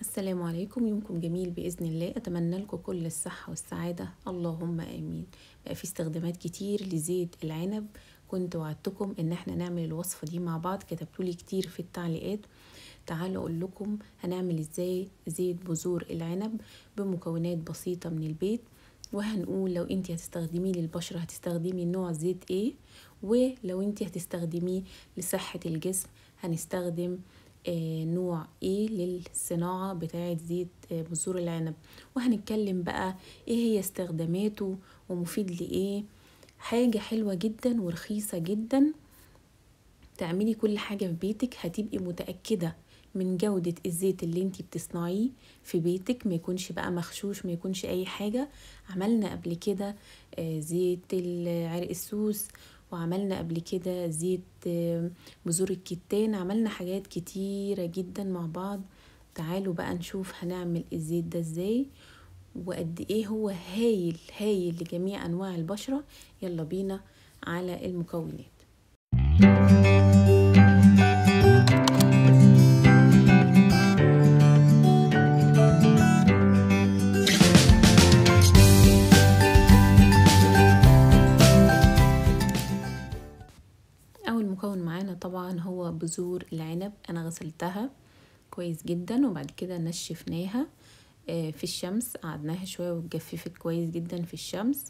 السلام عليكم يومكم جميل بإذن الله أتمنى لكم كل الصحة والسعادة اللهم آمين بقى في استخدامات كتير لزيت العنب كنت وعدتكم إن احنا نعمل الوصفة دي مع بعض كتبتولي كتير في التعليقات تعالوا أقول لكم هنعمل إزاي زيت بذور العنب بمكونات بسيطة من البيت وهنقول لو انت هتستخدميه للبشرة هتستخدمي نوع زيت ايه ولو انت هتستخدميه لصحة الجسم هنستخدم آه، نوع ايه للصناعة بتاعة زيت آه، بذور العنب وهنتكلم بقى ايه هي استخداماته ومفيد لايه حاجة حلوة جدا ورخيصة جدا تعملي كل حاجة في بيتك هتبقي متأكدة من جودة الزيت اللي انتي بتصنعيه في بيتك ما يكونش بقى مخشوش ما يكونش اي حاجة عملنا قبل كده آه، زيت عرق السوس وعملنا قبل كده زيت بذور الكتان عملنا حاجات كتيرة جدا مع بعض تعالوا بقى نشوف هنعمل الزيت ده ازاي وقد ايه هو هايل هايل لجميع انواع البشرة يلا بينا على المكونات بذور العنب انا غسلتها كويس جدا وبعد كده نشفناها آه، في الشمس قعدناها شويه واتجففت كويس جدا في الشمس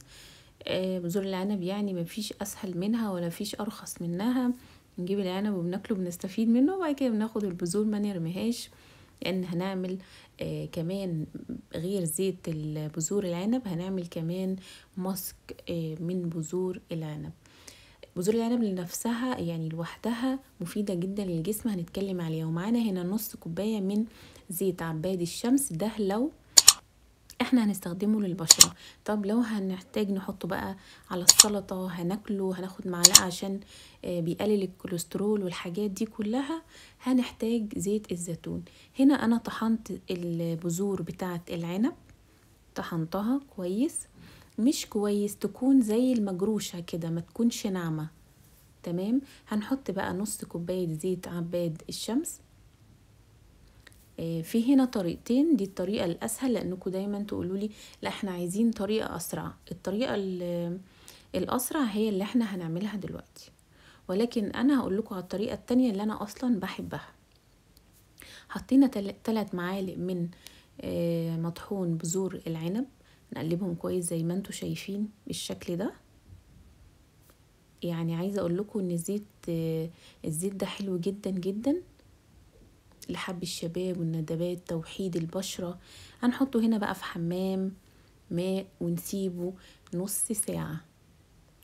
آه، بذور العنب يعني مفيش اسهل منها ولا فيش ارخص منها بنجيب العنب وبناكله بنستفيد منه وبعد كده بناخد البذور ما نرميهاش لان هنعمل آه كمان غير زيت بذور العنب هنعمل كمان ماسك آه من بذور العنب بذور العنب لنفسها يعني لوحدها مفيدة جدا للجسم هنتكلم عليها ومعانا هنا نص كوباية من زيت عباد الشمس ده لو احنا هنستخدمه للبشرة طب لو هنحتاج نحطه بقى على السلطة هناكله هناخد معلقة عشان آه، بيقلل الكوليسترول والحاجات دي كلها هنحتاج زيت الزيتون هنا انا طحنت البذور بتاعة العنب طحنتها كويس مش كويس تكون زي المجروشة كده ما تكونش ناعمة تمام هنحط بقى نص كوباية زيت عباد الشمس آه، في هنا طريقتين دي الطريقة الأسهل لأنكم دايما تقولولي لا احنا عايزين طريقة أسرع الطريقة الأسرع هي اللي احنا هنعملها دلوقتي ولكن أنا هقول لكم على الطريقة التانية اللي أنا أصلا بحبها حطينا تلات معالق من آه، مطحون بذور العنب نقلبهم كويس زي ما انتوا شايفين بالشكل ده يعني عايزه اقول لكم ان الزيت الزيت ده حلو جدا جدا لحب الشباب والندبات توحيد البشره هنحطه هنا بقى في حمام ماء ونسيبه نص ساعه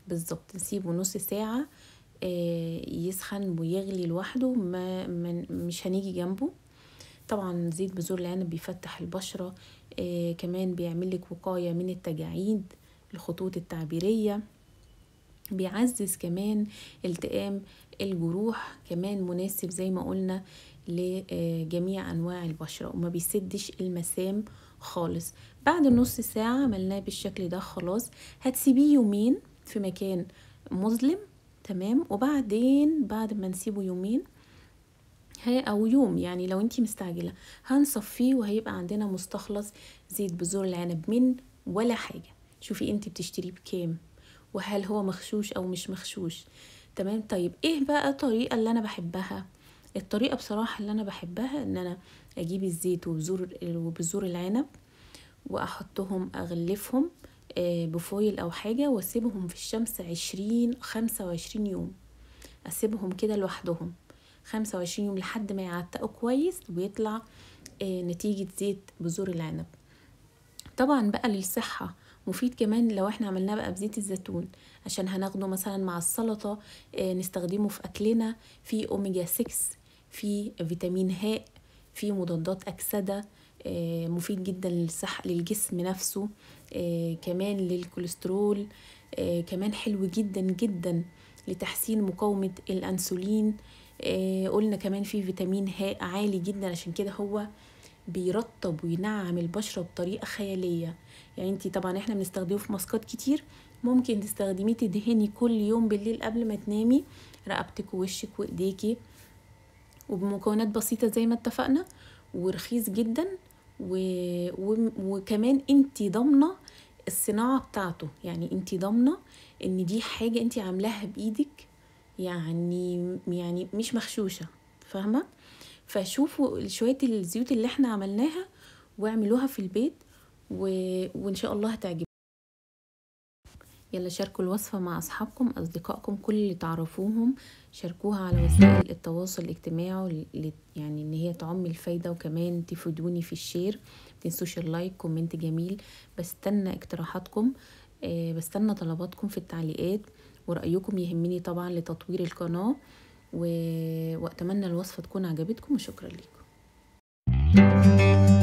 بالظبط نسيبه نص ساعه آه، يسخن ويغلي لوحده ما مش هنيجي جنبه طبعا زيت بذور العنب بيفتح البشرة آه كمان بيعمل لك وقاية من التجاعيد الخطوط التعبيرية بيعزز كمان التئام الجروح كمان مناسب زي ما قلنا لجميع انواع البشره وما بيسدش المسام خالص بعد نص ساعه عملناه بالشكل ده خلاص هتسيبيه يومين في مكان مظلم تمام وبعدين بعد ما نسيبه يومين او يوم يعني لو انتي مستعجله هنصفيه وهيبقى عندنا مستخلص زيت بذور العنب من ولا حاجه شوفي انتي بتشتريه بكام وهل هو مغشوش او مش مغشوش تمام طيب ايه بقى الطريقه اللي انا بحبها الطريقه بصراحه اللي انا بحبها ان انا اجيب الزيت وبذور وبذور العنب واحطهم اغلفهم آه، بفويل او حاجه واسيبهم في الشمس عشرين خمسة وعشرين يوم اسيبهم كده لوحدهم 25 يوم لحد ما يعتقوا كويس ويطلع آه، نتيجة زيت بذور العنب طبعا بقى للصحة مفيد كمان لو احنا عملناه بقى بزيت الزيتون عشان هناخده مثلا مع السلطة آه، نستخدمه في أكلنا في أوميجا 6 في فيتامين هاء في مضادات أكسدة آه، مفيد جدا للصحة للجسم نفسه كمان للكوليسترول كمان حلو جدا جدا لتحسين مقاومة الأنسولين آه، قلنا كمان في فيتامين هاء عالي جدا عشان كده هو بيرطب وينعم البشرة بطريقة خيالية يعني انتي طبعا احنا بنستخدمه في ماسكات كتير ممكن تستخدميه تدهني كل يوم بالليل قبل ما تنامي رقبتك ووشك وايديكي وبمكونات بسيطة زي ما اتفقنا ورخيص جدا و... و... وكمان انتي ضامنه الصناعه بتاعته يعني انت ضامنه ان دي حاجه انت عاملاها بايدك يعني يعني مش مغشوشه فاهمه فشوفوا شويه الزيوت اللي احنا عملناها واعملوها في البيت و... وان شاء الله هتعجبكم يلا شاركوا الوصفة مع أصحابكم أصدقائكم كل اللي تعرفوهم شاركوها على وسائل التواصل الاجتماعي يعني إن هي تعم الفايدة وكمان تفيدوني في الشير متنسوش اللايك كومنت جميل بستنى اقتراحاتكم آه، بستنى طلباتكم في التعليقات ورأيكم يهمني طبعا لتطوير القناة و... وأتمنى الوصفة تكون عجبتكم وشكرا لكم